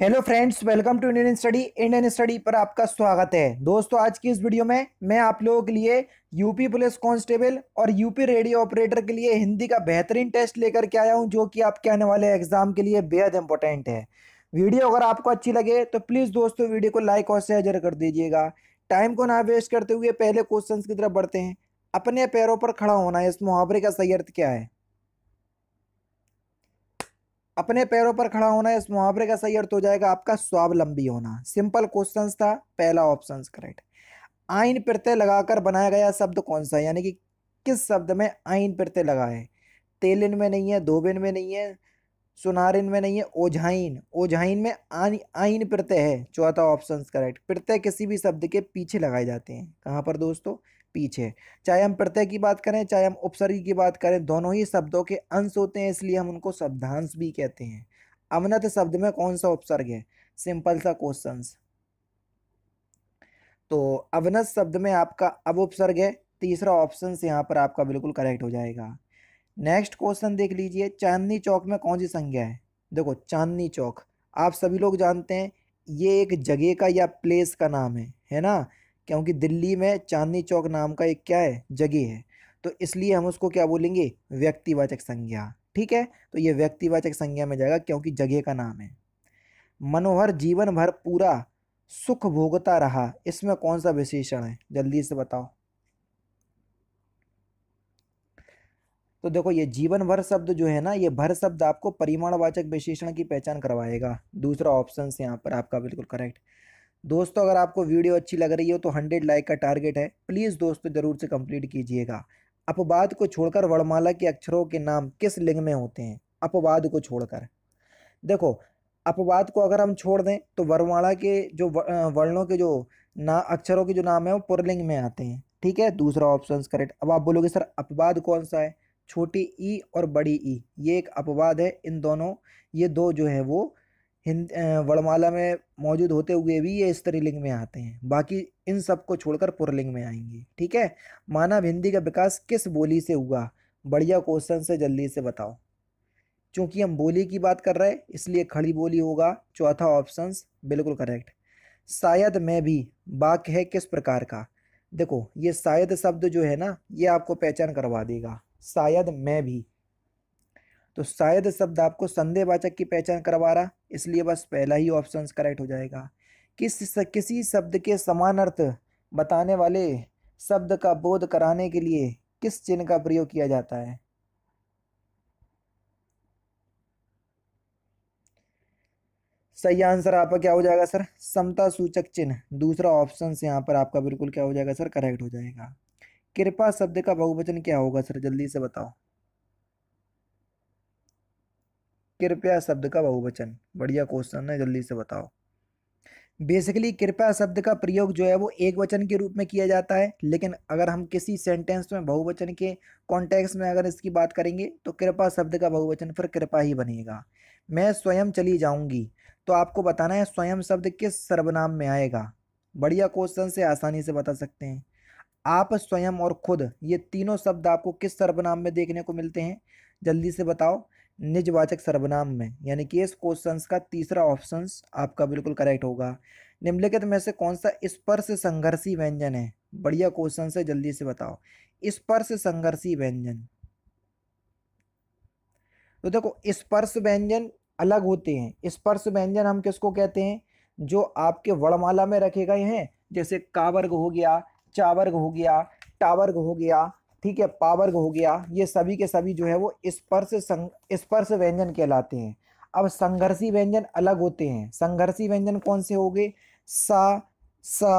hello friends welcome to Indian study Indian study पर आपका स्वागत है दोस्तों आज की इस वीडियो में मैं आप लोगों के लिए यूपी पुलिस कांस्टेबल और यूपी रेडियो ऑपरेटर के लिए हिंदी का बेहतरीन टेस्ट लेकर के आया हूं जो कि आपके आने वाले एग्जाम के लिए बेहद इंपॉर्टेंट है वीडियो अगर आपको अच्छी लगे तो प्लीज़ दोस्तों वीडियो को लाइक और शेयर कर दीजिएगा टाइम को ना वेस्ट करते हुए पहले क्वेश्चन की तरफ बढ़ते हैं अपने पैरों पर खड़ा होना इस मुहावरे का सही अर्थ क्या है अपने पैरों पर खड़ा होना इस मुहावरे का सही अर्थ हो जाएगा आपका स्वावलंबी होना सिंपल क्वेश्चन था पहला ऑप्शन करेक्ट आइन प्रत्यय लगाकर बनाया गया शब्द कौन सा यानी कि किस शब्द में आइन प्रत्यय लगा है तेलिन में नहीं है धोबिन में नहीं है सुनारिन में नहीं है ओझाइन ओझाइन में आनी आइन प्रत्यय है चौथा ऑप्शन करेक्ट प्रत्यय किसी भी शब्द के पीछे लगाए जाते हैं कहाँ पर दोस्तों पीछे चाहे हम प्रत्यय की बात करें चाहे हम उपसर्ग की बात करें दोनों ही शब्दों के अंश होते हैं इसलिए हम उनको शब्दांश भी कहते हैं अमनत शब्द में कौन सा उपसर्ग है सिंपल सा क्वेश्चन तो अवनत शब्द में आपका अब उपसर्ग है तीसरा ऑप्शन यहाँ पर आपका बिल्कुल करेक्ट हो जाएगा नेक्स्ट क्वेश्चन देख लीजिए चांदनी चौक में कौन सी संज्ञा है देखो चांदनी चौक आप सभी लोग जानते हैं ये एक जगह का या प्लेस का नाम है है ना क्योंकि दिल्ली में चांदनी चौक नाम का एक क्या है जगह है तो इसलिए हम उसको क्या बोलेंगे व्यक्तिवाचक संज्ञा ठीक है तो ये व्यक्तिवाचक संज्ञा में जाएगा क्योंकि जगह का नाम है मनोहर जीवन भर पूरा सुख भोगता रहा इसमें कौन सा विशेषण है जल्दी से बताओ तो देखो ये जीवन भर शब्द जो है ना ये भर शब्द आपको परिमाणवाचक विशेषण की पहचान करवाएगा दूसरा ऑप्शन यहाँ पर आपका बिल्कुल करेक्ट दोस्तों अगर आपको वीडियो अच्छी लग रही हो तो हंड्रेड लाइक का टारगेट है प्लीज़ दोस्तों ज़रूर से कम्प्लीट कीजिएगा अपवाद को छोड़कर वर्णमाला के अक्षरों के नाम किस लिंग में होते हैं अपवाद को छोड़कर देखो अपवाद को अगर हम छोड़ दें तो वर्णमाला के जो वर्णों के जो ना अक्षरों के जो नाम है वो पुरलिंग में आते हैं ठीक है दूसरा ऑप्शन करेक्ट अब आप बोलोगे सर अपवाद कौन सा है छोटी ई और बड़ी ई ये एक अपवाद है इन दोनों ये दो जो है वो हिंद वर्णमाला में मौजूद होते हुए भी ये स्त्रीलिंग में आते हैं बाकी इन सब को छोड़कर पुरलिंग में आएंगे ठीक है मानव हिंदी का विकास किस बोली से हुआ बढ़िया क्वेश्चन से जल्दी से बताओ चूँकि हम बोली की बात कर रहे हैं इसलिए खड़ी बोली होगा चौथा ऑप्शन बिल्कुल करेक्ट शायद मैं भी वाक्य है किस प्रकार का देखो ये शायद शब्द जो है ना ये आपको पहचान करवा देगा शायद मैं भी तो शायद शब्द आपको संदेहवाचक की पहचान करवा रहा इसलिए बस पहला ही ऑप्शन करेक्ट हो जाएगा किस किसी शब्द के समान अर्थ बताने वाले शब्द का बोध कराने के लिए किस चिन्ह का प्रयोग किया जाता है सही आंसर आपका क्या हो जाएगा सर समता सूचक चिन्ह दूसरा ऑप्शन यहाँ पर आपका बिल्कुल क्या हो जाएगा सर करेक्ट हो जाएगा कृपा शब्द का बहुवचन क्या होगा सर जल्दी से बताओ कृपया शब्द का बहुवचन बढ़िया क्वेश्चन है जल्दी से बताओ बेसिकली कृपया शब्द का प्रयोग जो है वो एक वचन के रूप में किया जाता है लेकिन अगर हम किसी सेंटेंस में बहुवचन के कॉन्टेक्स्ट में अगर इसकी बात करेंगे तो कृपा शब्द का बहुवचन फिर कृपा ही बनेगा मैं स्वयं चली जाऊंगी तो आपको बताना है स्वयं शब्द किस सर्वनाम में आएगा बढ़िया क्वेश्चन से आसानी से बता सकते हैं आप स्वयं और खुद ये तीनों शब्द आपको किस सर्वनाम में देखने को मिलते हैं जल्दी से बताओ निजवाचक सर्वनाम में यानी कि इस क्वेश्चन का तीसरा ऑप्शन आपका बिल्कुल करेक्ट होगा निम्नलिखित में से कौन सा स्पर्श संघर्षी व्यंजन है बढ़िया क्वेश्चन है जल्दी से बताओ स्पर्श संघर्षी व्यंजन तो देखो स्पर्श व्यंजन अलग होते हैं स्पर्श व्यंजन हम किसको कहते हैं जो आपके वर्णमाला में रखे गए हैं जैसे कावर्ग हो गया चावर्ग हो गया टावर्ग हो गया ठीक है पावर हो गया ये सभी के सभी जो है वो स्पर्श स्पर्श व्यंजन कहलाते हैं अब संघर्षी व्यंजन अलग होते हैं संघर्षी व्यंजन कौन से हो गए सा सा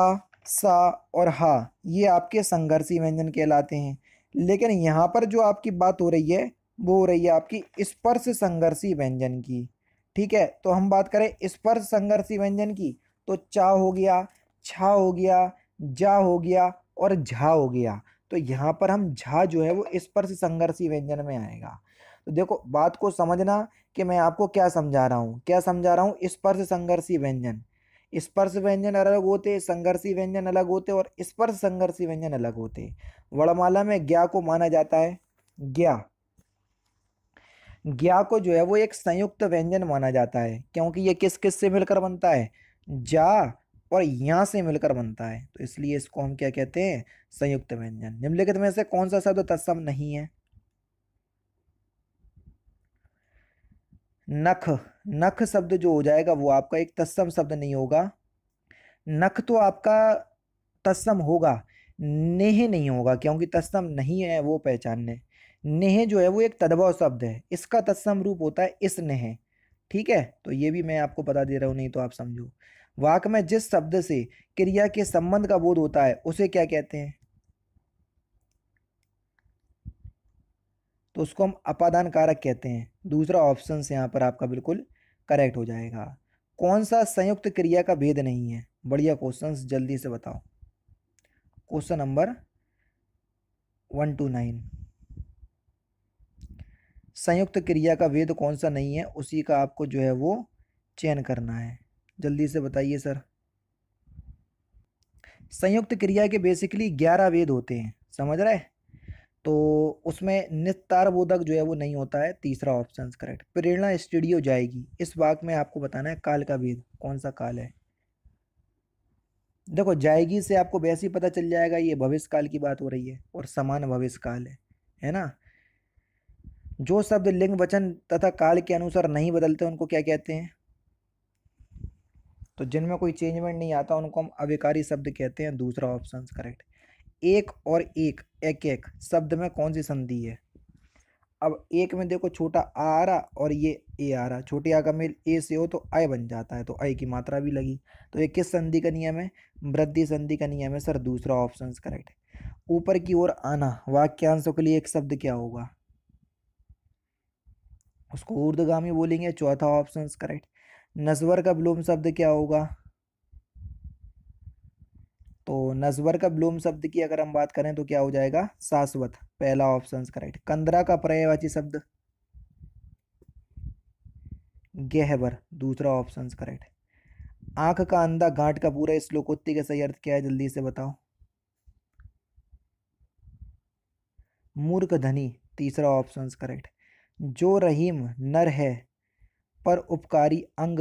सा और हा ये आपके संघर्षी व्यंजन कहलाते हैं लेकिन यहाँ पर जो आपकी बात हो रही है वो हो रही है आपकी स्पर्श संघर्षी व्यंजन की ठीक है तो हम बात करें स्पर्श संघर्षी व्यंजन की तो चा हो गया छा हो गया जा हो गया और झा हो गया तो यहाँ पर हम झा जो है वो स्पर्श संघर्षी व्यंजन में आएगा तो देखो बात को समझना कि मैं आपको क्या समझा रहा हूँ क्या समझा रहा हूँ स्पर्श संघर्षी व्यंजन स्पर्श व्यंजन अलग होते संघर्षी व्यंजन अलग होते और स्पर्श संघर्षी व्यंजन अलग होते वर्णमाला में ज्ञा को माना जाता है ज्ञा ज्ञा को जो है वो एक संयुक्त व्यंजन माना जाता है क्योंकि ये किस किस से मिलकर बनता है जा और यहाँ से मिलकर बनता है तो इसलिए इसको हम क्या कहते हैं संयुक्त व्यंजन निम्नलिखित में से कौन सा शब्द तत्सम नहीं है नख नख शब्द जो हो जाएगा वो आपका एक तत्सम शब्द नहीं होगा नख तो आपका तत्सम होगा नेह नहीं होगा क्योंकि तत्सम नहीं है वो पहचानने नेह जो है वो एक तद्भव शब्द है इसका तत्सम रूप होता है इस नेह ठीक है तो ये भी मैं आपको बता दे रहा हूँ नहीं तो आप समझो वाक में जिस शब्द से क्रिया के संबंध का बोध होता है उसे क्या कहते हैं तो उसको हम अपादान कारक कहते हैं दूसरा ऑप्शन यहाँ पर आपका बिल्कुल करेक्ट हो जाएगा कौन सा संयुक्त क्रिया का भेद नहीं है बढ़िया क्वेश्चन जल्दी से बताओ question number one two nine संयुक्त क्रिया का वेद कौन सा नहीं है उसी का आपको जो है वो चयन करना है जल्दी से बताइए सर संयुक्त क्रिया के बेसिकली ग्यारह वेद होते हैं समझ रहे तो उसमें निस्तार बोधक जो है वो नहीं होता है तीसरा ऑप्शन करेक्ट प्रेरणा स्टूडियो जाएगी इस वाक में आपको बताना है काल का वेद कौन सा काल है देखो जाएगी से आपको वैसे ही पता चल जाएगा ये भविष्य काल की बात हो रही है और समान भविष्य काल है है ना जो शब्द लिंग वचन तथा काल के अनुसार नहीं बदलते उनको क्या कहते हैं तो जिनमें कोई चेंजमेंट नहीं आता उनको हम अविकारी शब्द कहते हैं दूसरा ऑप्शन करेक्ट एक और एक एक एक शब्द में कौन सी संधि है अब एक में देखो छोटा आ आ रहा और ये ए आ रहा छोटे आ का मेल ए से हो तो आय बन जाता है तो आय की मात्रा भी लगी तो ये किस संधि का नियम है वृद्धि संधि का नियम है सर दूसरा ऑप्शन करेक्ट है ऊपर की ओर आना वाक्यांशों के लिए एक शब्द क्या होगा उसको ऊर्धगामी बोलेंगे चौथा ऑप्शन करेक्ट नजवर का ब्लूम शब्द क्या होगा तो नजवर का ब्लूम शब्द की अगर हम बात करें तो क्या हो जाएगा शाश्वत पहला ऑप्शन करेक्ट कंदरा का पर्यायवाची शब्द गहबर दूसरा ऑप्शन करेक्ट आंख का अंधा घाट का पूरा स्लोकोत्ती का सही अर्थ क्या है जल्दी से बताओ मूर्ख धनी तीसरा ऑप्शन करेक्ट जो रहीम नर है पर उपकारी अंग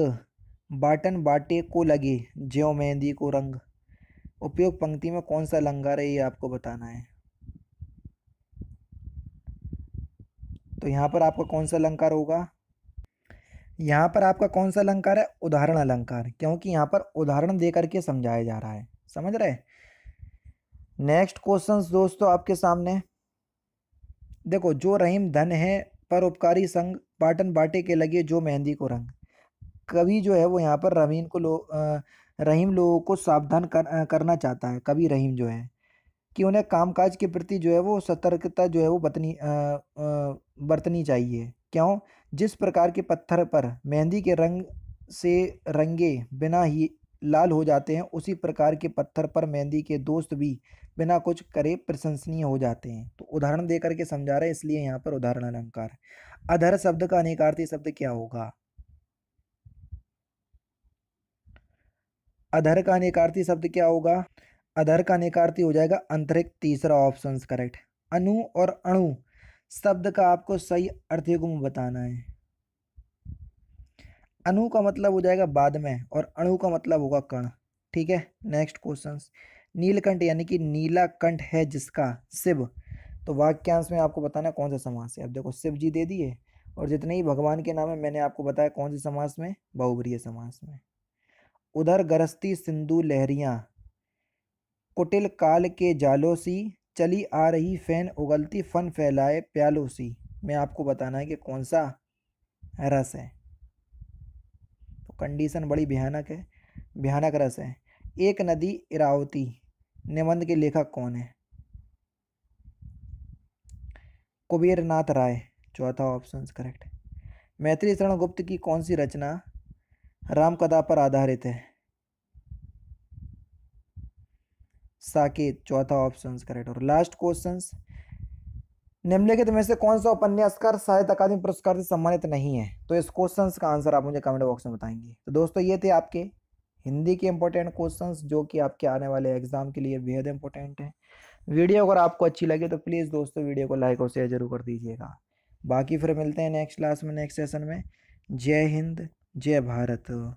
बाटन बाटे को लगे ज्यो मेहंदी को रंग उपयोग पंक्ति में कौन सा लंगा है ये आपको बताना है तो यहाँ पर आपका कौन सा अलंकार होगा यहाँ पर आपका कौन सा अलंकार है उदाहरण अलंकार क्योंकि यहाँ पर उदाहरण दे करके समझाया जा रहा है समझ रहे नेक्स्ट क्वेश्चन दोस्तों आपके सामने देखो जो रहीम धन है पर उपकारी संग बाटन बाटे के लगे जो मेहंदी को रंग कभी जो है वो यहाँ पर रमीन को लो रहीम लोगों को सावधान कर, करना चाहता है कभी रहीम जो है कि उन्हें कामकाज के प्रति जो है वो सतर्कता जो है वो बतनी बरतनी चाहिए क्यों जिस प्रकार के पत्थर पर मेहंदी के रंग से रंगे बिना ही लाल हो जाते हैं उसी प्रकार के पत्थर पर मेहंदी के दोस्त भी बिना कुछ करे प्रशंसनीय हो जाते हैं तो उदाहरण दे करके समझा रहे हैं इसलिए यहाँ पर उदाहरण अलंकार अधर शब्द का अनेकार्थी शब्द क्या होगा अधर का अनेकार्थी शब्द क्या होगा अधर का अनेकार्थी हो जाएगा अंतरिक्ष तीसरा ऑप्शन करेक्ट अनु और अणु शब्द का आपको सही अर्थयुग्म बताना है अनु का मतलब हो जाएगा बाद में और अणु का मतलब होगा कण ठीक है नेक्स्ट क्वेश्चन नीलकंठ यानी कि नीला कंठ है जिसका शिव तो वाक्यांश में आपको बताना कौन सा समास है अब देखो शिव जी दे दिए और जितने ही भगवान के नाम है मैंने आपको बताया कौन से समास में बहुवरीय समास में उधर गरजती सिंधु लहरिया कुटिल काल के जालों सी चली आ रही फैन उगलती फन फैलाए प्यालों सी मैं आपको बताना है कि कौन सा रस है तो कंडीशन बड़ी भयानक है भयानक रस है एक नदी इरावती निबंध के लेखक कौन है कुबेरनाथ राय चौथा ऑप्शन करेक्ट मैत्री शरण गुप्त की कौन सी रचना रामकथा पर आधारित है साकेत चौथा ऑप्शन करेक्ट और लास्ट क्वेश्चन निम्नलिखित में से कौन सा उपन्यासकार साहित्य अकादमी पुरस्कार से सम्मानित नहीं है तो इस क्वेश्चन का आंसर आप मुझे कमेंट बॉक्स में बताएंगे तो दोस्तों ये थे आपके हिंदी के इंपॉर्टेंट क्वेश्चंस जो कि आपके आने वाले एग्जाम के लिए बेहद इंपॉर्टेंट हैं वीडियो अगर आपको अच्छी लगे तो प्लीज़ दोस्तों वीडियो को लाइक और शेयर जरूर कर दीजिएगा बाकी फिर मिलते हैं नेक्स्ट क्लास में नेक्स्ट सेशन में जय हिंद जय भारत